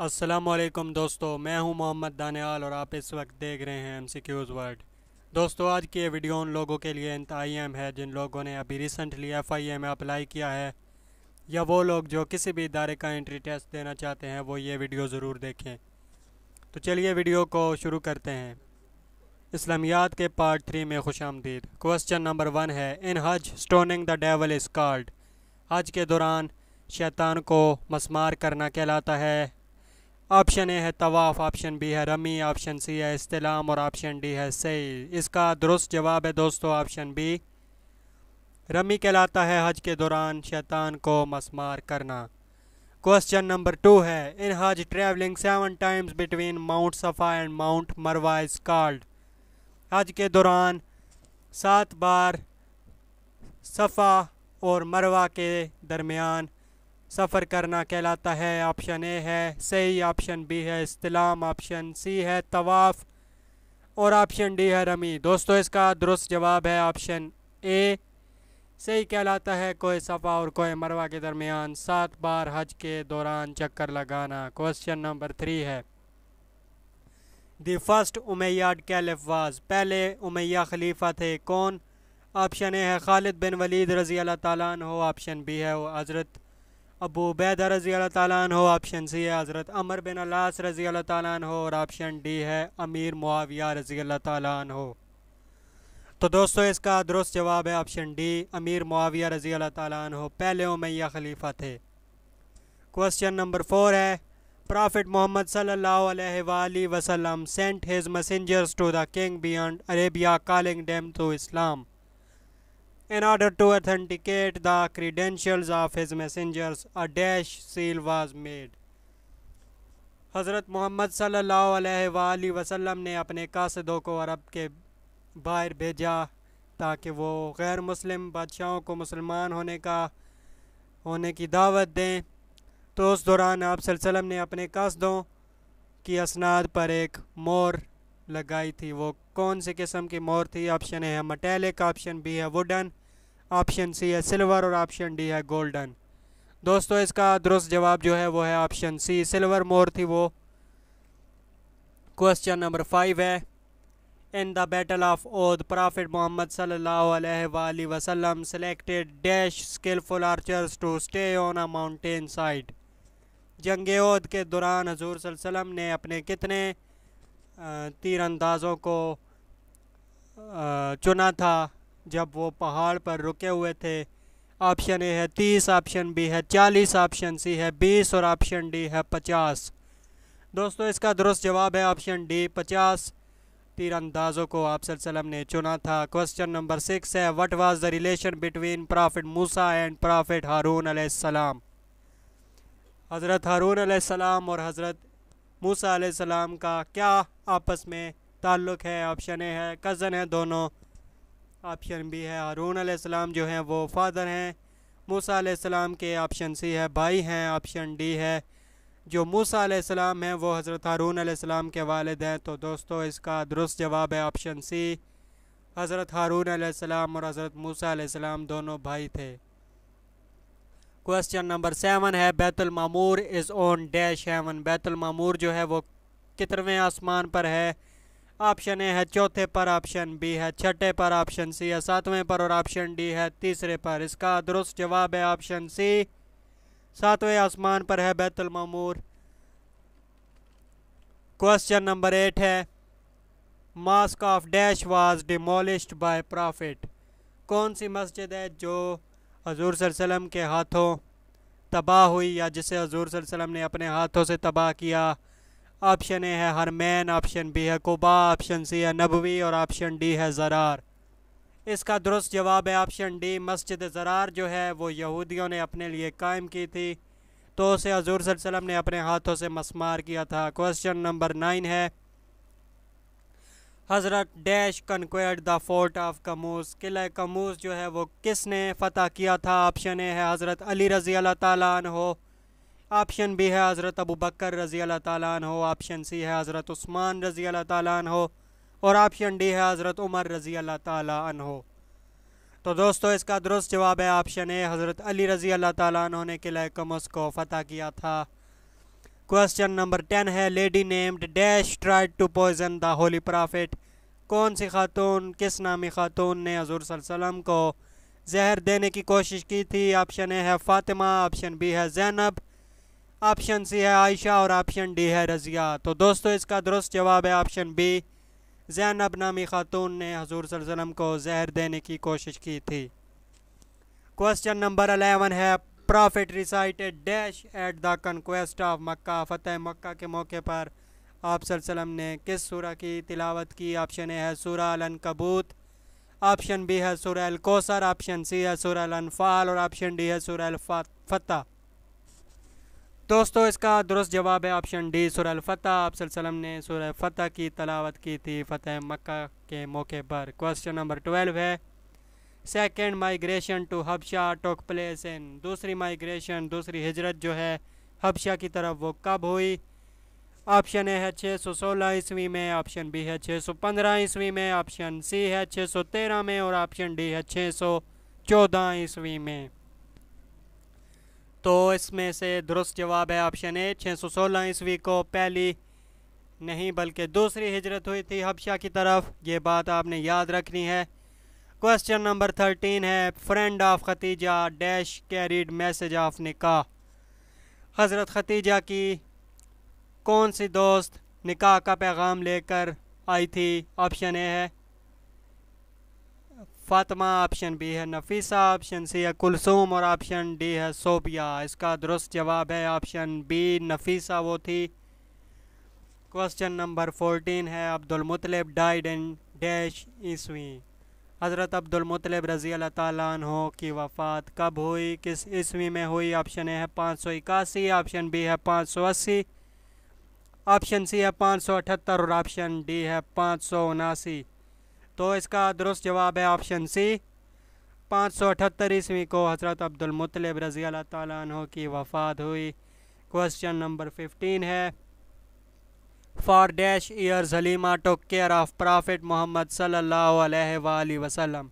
असलम दोस्तों मैं हूं मोहम्मद दानियाल और आप इस वक्त देख रहे हैं एम सी क्यूज़ वर्ल्ड दोस्तों आज की ये वीडियो उन लोगों के लिए इंतहाई अहम है जिन लोगों ने अभी रिसेंटली एफ आई ए में अप्लाई किया है या वो लोग जो किसी भी इदारे का एंट्री टेस्ट देना चाहते हैं वो ये वीडियो ज़रूर देखें तो चलिए वीडियो को शुरू करते हैं इस्लामियात के पार्ट थ्री में खुश आमदीद क्वेश्चन नंबर वन है in Hajj stoning the devil is called Hajj के दौरान शैतान को मसमार करना कहलाता है ऑप्शन ए है तवाफ़ ऑप्शन बी है रमी ऑप्शन सी है इस्तेलाम और ऑप्शन डी है सही इसका दुरुस्त जवाब है दोस्तों ऑप्शन बी रमी कहलाता है हज के दौरान शैतान को मसमार करना क्वेश्चन नंबर टू है in Hajj travelling seven times between Mount Safa and Mount Marwa is called Hajj के दौरान सात बार सफ़ा और मरवा के दरमियान सफ़र करना कहलाता है ऑप्शन ए है सही ऑप्शन बी है इस्तलाम ऑप्शन सी है तवाफ़ और ऑप्शन डी है रमी दोस्तों इसका दुरुस्त जवाब है ऑप्शन ए सही कहलाता है कोई सफ़ा और कोई मरवा के दरमियान सात बार हज के दौरान चक्कर लगाना क्वेश्चन नंबर थ्री है the first Umayyad caliph was पहले उमैया खलीफा थे कौन ऑप्शन ए है खालिद बिन वलीद रज़ी अल्लाह ताला हो ऑप्शन बी है वो हज़रत अबू बैद रज़ी अल्लाह हो ऑप्शन सी है हज़रत अमर बिन अलास रज़ी अल्लाह हो और ऑप्शन डी है अमीर मुआविया रज़ी अल्लाह हो तो दोस्तों इसका दुरुस्त जवाब है ऑप्शन डी अमीर मुआविया रज़ी अल्लाह हो पहले उमैया खलीफा थे क्वेश्चन नंबर फोर है प्रॉफिट मोहम्मद सल्लल्लाहु अलैहि वसल्लम sent his messengers to the king beyond Arabia calling them to Islam In order to authenticate the credentials of his messengers, a dash seal was made. हज़रत मोहम्मद सल्लल्लाहु अलैहि वसल्लम ने अपने कासदों को अरब के बाहर भेजा ताकि वो गैर मुस्लिम बादशाहों को मुसलमान होने का होने की दावत दें तो उस दौरान आप वसल्लम ने अपने कासदों की असनाद पर एक मोर लगाई थी वो कौन से किस्म की मोर थी ऑप्शन ए है मटेलिक ऑप्शन बी है वुडन ऑप्शन सी है सिल्वर और ऑप्शन डी है गोल्डन दोस्तों इसका दुरुस्त जवाब जो है वो है ऑप्शन सी सिल्वर मोर थी वो क्वेश्चन नंबर फाइव है in the battle of Uhud prophet Muhammad सल्लल्लाहु अलैहि वसल्लम selected dash skilful archers to stay on a mountain side जंग ओद के दौरान हजूर सल्लम ने अपने कितने तीरंदाज़ों को चुना था जब वो पहाड़ पर रुके हुए थे ऑप्शन ए है तीस ऑप्शन बी है चालीस ऑप्शन सी है बीस और ऑप्शन डी है पचास दोस्तों इसका दुरुस्त जवाब है ऑप्शन डी पचास तीरंदाजों को आप सल्लम ने चुना था क्वेश्चन नंबर सिक्स है what was the relation between prophet Musa and prophet Harun अलैहिस्सलाम हज़रत हारून अलैहिस्सलाम और हज़रत मूसा सलाम का क्या आपस में ताल्लुक़ है ऑप्शन ए है कज़न है दोनों ऑप्शन बी है हारून आलाम जो हैं वो फादर हैं मूसा आलाम के ऑप्शन सी है भाई हैं ऑप्शन डी है जो मूसा आलाम हैं वो हज़रत हारून आलाम के वालद हैं तो दोस्तों इसका दुरुस्त जवाब है ऑप्शन सी हज़रत हारून सलाम और हज़रत मूसा सलाम दोनों भाई थे क्वेश्चन नंबर सेवन है Baitul Mamur is on dash heaven Baitul Mamur जो है वो कितवें आसमान पर है ऑप्शन ए है चौथे पर ऑप्शन बी है छठे पर ऑप्शन सी है सातवें पर और ऑप्शन डी है तीसरे पर इसका दुरुस्त जवाब है ऑप्शन सी सातवें आसमान पर है Baitul Mamur question number eight है mosque of dash was demolished by prophet कौन सी मस्जिद है जो हजूर सल्लम के हाथों तबाह हुई या जिसे हजूर सलम ने अपने हाथों से तबाह किया ऑप्शन ए है हरमैन ऑप्शन बी है कोबा ऑप्शन सी है नबवी और ऑप्शन डी है ज़रार इसका दुरुस्त जवाब है ऑप्शन डी मस्जिद ज़रार जो है वो यहूदियों ने अपने लिए कायम की थी तो उसे हजूर सल्लम ने अपने हाथों से मसमार किया था क्वेश्चन नंबर नाइन है हज़रत dash conquered the fort of Qamus किला कमूस जो है वो किसने फ़तह किया था ऑप्शन ए है हज़रत अली रज़ी अल्लाह ताली हो ऑप्शन बी है हज़रत अबू बकर रज़ी अल्लाह ताली हो ऑप्शन सी है हज़रत उस्मान रज़ी अल्लाह ताली हो और ऑप्शन डी है हज़रत उमर रज़ी अल्लाह तन हो तो दोस्तों इसका दुरुस्त जवाब है ऑप्शन ए हज़रत अली रज़ी अल्लाह ताली ने किला कमूस को फ़तह किया था क्वेश्चन नंबर टेन है lady named dash tried to poison the holy prophet कौन सी खातून किस नामी खातून ने हजूर सल्लम को जहर देने की कोशिश की थी ऑप्शन ए है फातिमा ऑप्शन बी है जैनब ऑप्शन सी है आयशा और ऑप्शन डी है रजिया तो दोस्तों इसका दुरुस्त जवाब है ऑप्शन बी जैनब नामी खातून ने हजूर सल्लम को जहर देने की कोशिश की थी क्वेश्चन नंबर अलेवन है prophet recited dash at the conquest of Mecca फ़तेह मक्का के मौके पर आप सल्लम ने किस सूरा की तिलावत की ऑप्शन ए है सूरा कबूत ऑप्शन बी है अल कोसर ऑप्शन सी है सूर अनफाल और ऑप्शन डी है अल फ़तः दोस्तों इसका दुरुस्त जवाब है ऑप्शन डी अल फ़तह आप सल्लम ने सुर फ़तह की तलावत की थी फतेह मक्का के मौके पर क्वेश्चन नंबर ट्वेल्व है second migration to Habasha took place in दूसरी माइग्रेशन दूसरी हिजरत जो है हबशा की तरफ वो कब हुई ऑप्शन ए है छः सौ सोलह ईस्वी में ऑप्शन बी है छः सौ पंद्रह ईस्वी में ऑप्शन सी है छः सौ तेरह में और ऑप्शन डी है छः सौ चौदह ईस्वी में तो इसमें से दुरुस्त जवाब है ऑप्शन ए छः सौ सोलह ईस्वी को पहली नहीं बल्कि दूसरी हिजरत हुई थी हबशा की तरफ ये बात आपने याद रखनी है क्वेश्चन नंबर थर्टीन है friend of Khadija dash carried message of nikah हज़रत खतीजा की कौन सी दोस्त निकाह का पैगाम लेकर आई थी ऑप्शन ए है फातिमा ऑप्शन बी है नफीसा ऑप्शन सी है कुलसूम और ऑप्शन डी है सोबिया इसका दुरुस्त जवाब है ऑप्शन बी नफीसा वो थी क्वेश्चन नंबर फोर्टीन है अब्दुलमतलब डाइड एंड डैश ईस्वी हज़रत अब्दुलमतलब रज़ी अल्लाह हो की वफ़ात कब हुई किस ईस्वी में हुई ऑप्शन ए है पाँच सौ इक्यासी ऑप्शन बी है पाँच सौ अस्सी ऑप्शन सी है पाँच सौ अठहत्तर और ऑप्शन डी है पाँच सौ उनासी तो इसका दुरुस्त जवाब है ऑप्शन सी पाँच सौ अठहत्तर ईस्वी को हज़रत अब्दुलमतलब रज़ी अल्लाह की वफ़ात हुई क्वेश्चन नंबर फिफ्टीन है for dash year Halima took care of prophet Muhammad सल्ला वसलम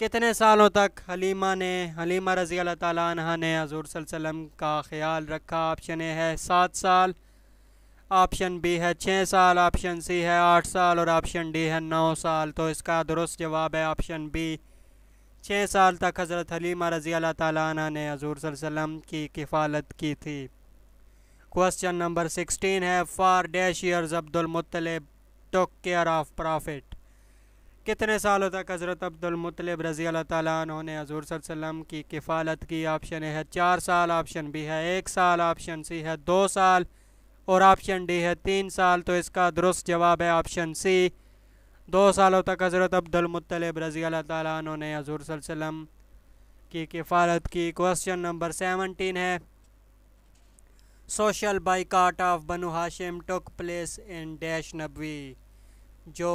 कितने सालों तक हलीमा ने हलीमा रज़ी अल्लाह तह ने हजूर सल्लम का ख्याल रखा ऑप्शन ए है सात साल ऑप्शन बी है छः साल ऑप्शन सी है आठ साल और ऑप्शन डी है नौ साल तो इसका दुरुस्त जवाब है ऑप्शन बी छः साल तक हज़रत हलीमा रज़ी अल्लाह तह ने हजूर की किफ़ालत की थी क्वेश्चन नंबर सिक्सटीन है for dash years Muttalib took care of prophet कितने सालों तक हज़रत मुतलब रज़ी अल्लाह तैन उन्होंने हजूर सल्लम की किफ़ालत की ऑप्शन है चार साल ऑप्शन बी है एक साल ऑप्शन सी है दो साल और ऑप्शन डी है तीन साल तो इसका दुरुस्त जवाब है ऑप्शन सी दो सालों तक हज़रत अब्दुलमतलब रज़ी अल्लाह ताली ने हजूर सल्लम की किफ़ालत की क्वेश्चन नंबर सेवनटीन है social boycott of Banu Hashim took place in dash नबी जो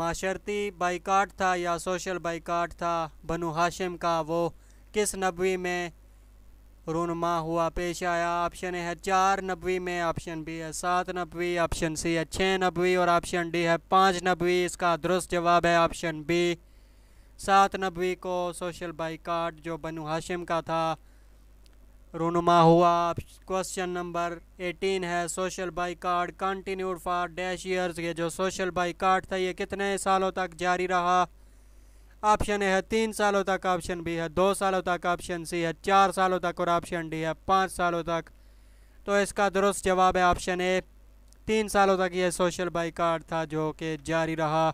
माशरती बाइकाट था या सोशल बाइकाट था बनु हाशिम का वो किस नबी में रूनमा हुआ पेश आया ऑप्शन है चार नबी में ऑप्शन बी है सात नबी ऑप्शन सी है छः नबी और ऑप्शन डी है पाँच नबी इसका दुरुस्त जवाब है ऑप्शन बी सात नबी को सोशल बाइकाट जो बनु हाशिम का था रोनुमा हुआ क्वेश्चन नंबर 18 है social card continued for dash years ये जो सोशल कार्ड था ये कितने सालों तक जारी रहा ऑप्शन ए है तीन सालों तक ऑप्शन बी है दो सालों तक ऑप्शन सी है चार सालों तक और ऑप्शन डी है पाँच सालों तक तो इसका दुरुस्त जवाब है ऑप्शन ए तीन सालों तक ये सोशल कार्ड था जो कि जारी रहा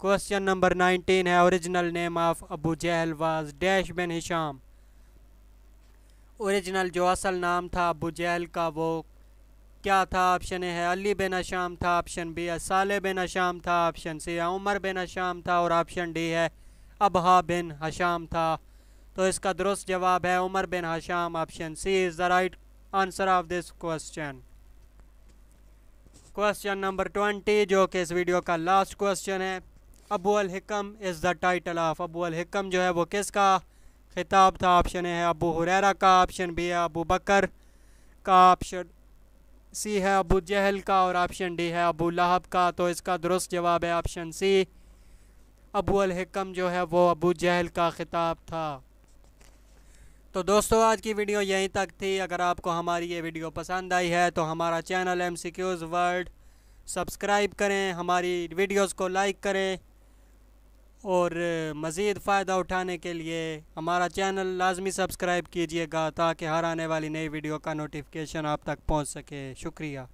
क्वेश्चन नंबर 19 है original name of Abu Jahl was dash bin Hisham original जो असल नाम था अबू जैल का वो क्या था ऑप्शन ए है अली बिन अशाम था ऑप्शन बी है साले बिन अशाम था ऑप्शन सी है उमर बिन अशाम था और ऑप्शन डी है अबहा बिन हशाम था तो इसका दुरुस्त जवाब है Umar bin Hasham option C is the right answer of this question question number twenty जो कि इस वीडियो का लास्ट क्वेश्चन है Abu Alhikam is the title of Abu Alhikam जो है वो किसका खिताब था ऑप्शन ए है अबू हुररा का ऑप्शन बी है अबू बकर का ऑप्शन सी है अबू जहल का और ऑप्शन डी है अबू लहब का तो इसका दुरुस्त जवाब है ऑप्शन सी अबू अलहकम जो है वो अबू जहल का ख़िताब था तो दोस्तों आज की वीडियो यहीं तक थी अगर आपको हमारी ये वीडियो पसंद आई है तो हमारा channel M C Qs world subscribe करें हमारी वीडियोस को लाइक करें और मज़ीद फ़ायदा उठाने के लिए हमारा चैनल लाजमी सब्सक्राइब कीजिएगा ताकि हर आने वाली नई वीडियो का नोटिफिकेशन आप तक पहुंच सके शुक्रिया